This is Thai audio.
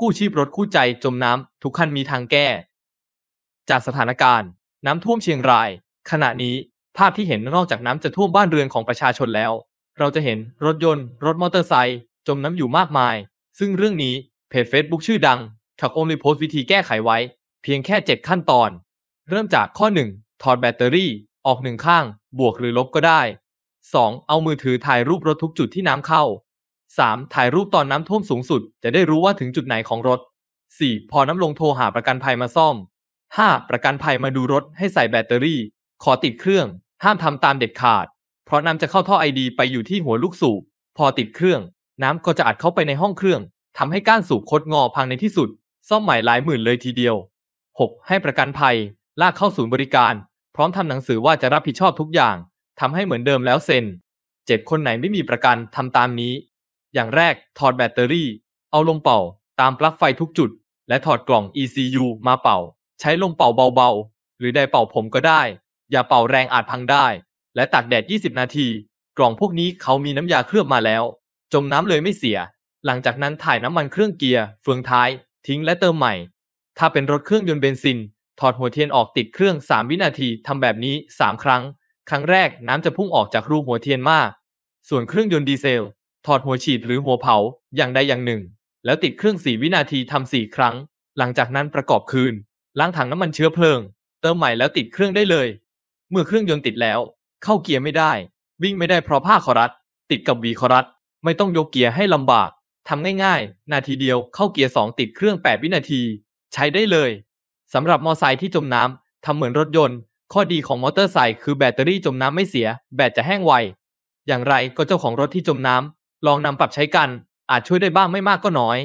กู้ชีพรถคู่ใจจมน้ำทุกขั้นมีทางแก้ จากสถานการณ์ น้ำท่วมเชียงราย ขณะนี้ ภาพที่เห็นนอกจากน้ำจะท่วมบ้านเรือนของประชาชนแล้ว เราจะเห็นรถยนต์ รถมอเตอร์ไซค์จมน้ำอยู่มากมาย ซึ่งเรื่องนี้เพจเฟซบุ๊กชื่อดังถักโอมรีโพสต์วิธีแก้ไขไว้ เพียงแค่ 7 ขั้นตอน เริ่มจากข้อ 1 ถอดแบตเตอรี่ ออกหนึ่งข้าง บวกหรือลบก็ได้ 2. เอามือถือถ่ายรูปรถทุกจุดที่น้ำเข้า 3. ถ่ายรูปตอนน้ำท่วมสูงสุด จะได้รู้ว่าถึงจุดไหนของรถ 4. พอน้ำลงโทรหาประกันภัยมาซ่อม 5. ประกันภัยมาดูรถให้ใส่แบตเตอรี่ ขอติดเครื่อง ห้ามทำตามเด็ดขาด เพราะน้ำจะเข้าท่อไอดีไปอยู่ที่หัวลูกสูบพอติดเครื่อง น้ำก็จะอัดเข้าไปในห้องเครื่องทำให้ก้านสูบคดงอพังในที่สุด ซ่อมใหม่หลายหมื่นเลยทีเดียว 6. ให้ประกันภัยลากเข้าศูนย์บริการ พร้อมทำหนังสือว่าจะรับผิดชอบทุกอย่างทำให้เหมือนเดิมแล้วเซ็น 7. คนไหนไม่มีประกันทำตามนี้อย่างแรก ถอดแบตเตอรี่ เอาลมเป่า ตามปลั๊กไฟทุกจุด และถอดกล่อง ECU มาเป่า ใช้ลมเป่าเบาๆ หรือได้เป่าผมก็ได้ อย่าเป่าแรงอาจพังได้ และตากแดด 20 นาที กล่องพวกนี้เขามีน้ำยาเคลือบมาแล้ว จมน้ำเลยไม่เสีย หลังจากนั้นถ่ายน้ำมันเครื่องเกียร์ เฟืองท้าย ทิ้งและเติมใหม่ ถ้าเป็นรถเครื่องยนต์เบนซิน ถอดหัวเทียนออกติดเครื่อง 3 วินาทีทำแบบนี้ 3 ครั้ง ครั้งแรกน้ำจะพุ่งออกจากรูหัวเทียนมาก ส่วนเครื่องยนต์ดีเซลถอดหัวฉีดหรือหัวเผาอย่างใดอย่างหนึ่ง แล้วติดเครื่องสีวินาทีทำสี่ครั้ง หลังจากนั้นประกอบคืนล้างถังน้ำมันเชื้อเพลิง เติมใหม่แล้วติดเครื่องได้เลย เมื่อเครื่องยนต์ติดแล้ว เข้าเกียร์ไม่ได้ วิ่งไม่ได้เพราะผ้าคอรัดติดกับวีคอรัดไม่ต้องยกเกียร์ให้ลำบากทำง่ายๆนาทีเดียวเข้าเกียร์สองติดเครื่อง8วินาที ใช้ได้เลยสำหรับมอไซค์ที่จมน้ำทำเหมือนรถยนต์ ข้อดีของมอเตอร์ไซค์คือแบตเตอรี่จมน้ำไม่เสีย แบตจะแห้งไวอย่างไรก็เจ้าของรถที่จมน้ำลองนำปรับใช้กัน อาจช่วยได้บ้างไม่มากก็น้อย